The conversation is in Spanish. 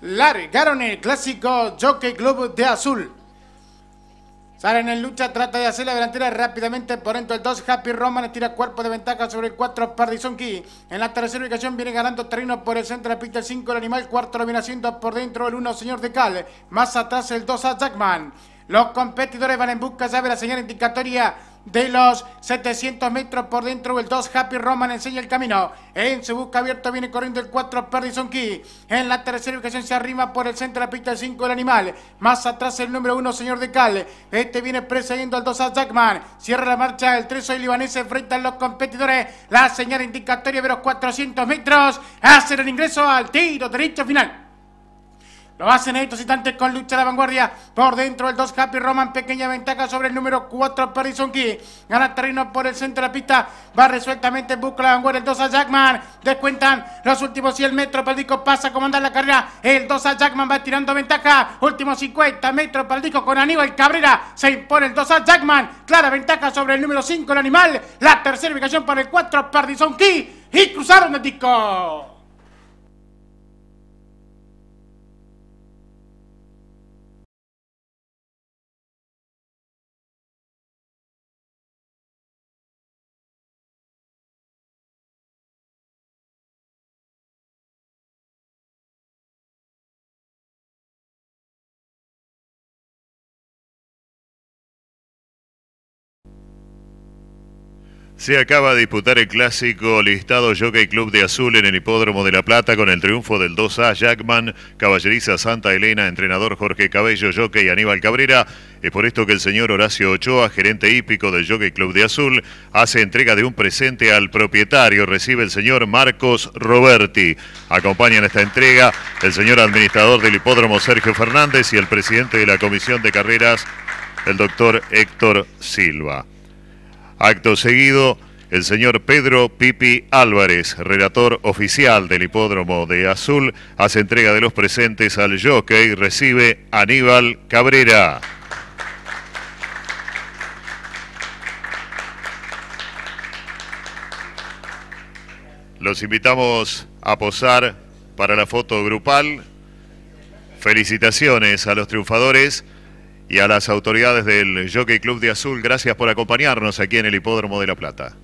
largaron el clásico Jockey Club de azul. Salen en lucha, trata de hacer la delantera rápidamente por dentro el 2. Happy Roman estira cuerpo de ventaja sobre el 4. Pardison Key. En la tercera ubicación viene ganando terreno por el centro de la pista el 5. El animal cuarto lo viene haciendo por dentro el 1, señor de Cal. Más atrás el 2 a Jackman. Los competidores van en busca, sabe la señal indicatoria de los 700 metros por dentro. El 2 Happy Roman enseña el camino. En su busca abierto viene corriendo el 4 Perdison Key. En la tercera ubicación se arrima por el centro de la pista el 5 el animal. Más atrás el número 1 señor de Calle. Este viene precediendo al 2 a Jackman. Cierra la marcha el 3 hoy libanés. enfrenta a los competidores. La señal indicatoria de los 400 metros. Hacen el ingreso al tiro derecho final. Lo hacen estos visitantes con lucha de la vanguardia. Por dentro el 2 Happy Roman. Pequeña ventaja sobre el número 4 Parison Key. Gana terreno por el centro de la pista. Va resueltamente en busca la vanguardia. El 2 a Jackman. Descuentan los últimos 100 metros. Paldico pasa a comandar la carrera. El 2 a Jackman va tirando ventaja. Últimos 50 metros. Paldico con Aníbal Cabrera. Se impone el 2 a Jackman. Clara ventaja sobre el número 5 el animal. La tercera ubicación para el 4 Pardison Key. Y cruzaron el disco. Se acaba de disputar el clásico listado Jockey Club de Azul en el Hipódromo de La Plata con el triunfo del 2A Jackman, Caballeriza Santa Elena, entrenador Jorge Cabello, Jockey Aníbal Cabrera. Es por esto que el señor Horacio Ochoa, gerente hípico del Jockey Club de Azul, hace entrega de un presente al propietario. Recibe el señor Marcos Roberti. Acompañan esta entrega el señor administrador del Hipódromo Sergio Fernández y el presidente de la Comisión de Carreras, el doctor Héctor Silva. Acto seguido, el señor Pedro Pipi Álvarez, relator oficial del Hipódromo de Azul, hace entrega de los presentes al jockey y recibe Aníbal Cabrera. Los invitamos a posar para la foto grupal. Felicitaciones a los triunfadores y a las autoridades del Jockey Club de Azul, gracias por acompañarnos aquí en el Hipódromo de La Plata.